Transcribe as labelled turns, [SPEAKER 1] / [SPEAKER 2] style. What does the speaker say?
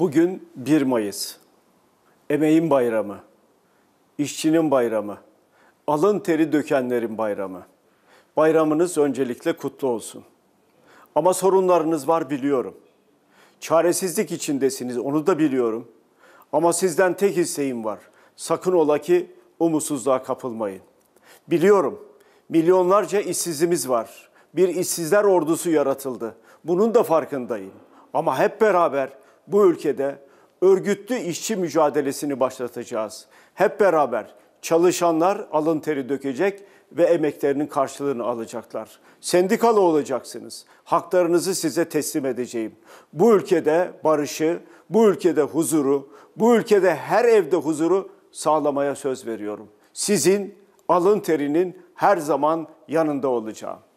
[SPEAKER 1] Bugün 1 Mayıs. Emeğin bayramı. işçinin bayramı. Alın teri dökenlerin bayramı. Bayramınız öncelikle kutlu olsun. Ama sorunlarınız var biliyorum. Çaresizlik içindesiniz onu da biliyorum. Ama sizden tek isteğim var. Sakın ola ki umutsuzluğa kapılmayın. Biliyorum milyonlarca işsizimiz var. Bir işsizler ordusu yaratıldı. Bunun da farkındayım. Ama hep beraber bu ülkede örgütlü işçi mücadelesini başlatacağız. Hep beraber çalışanlar alın teri dökecek ve emeklerinin karşılığını alacaklar. Sendikalı olacaksınız. Haklarınızı size teslim edeceğim. Bu ülkede barışı, bu ülkede huzuru, bu ülkede her evde huzuru sağlamaya söz veriyorum. Sizin alın terinin her zaman yanında olacağım.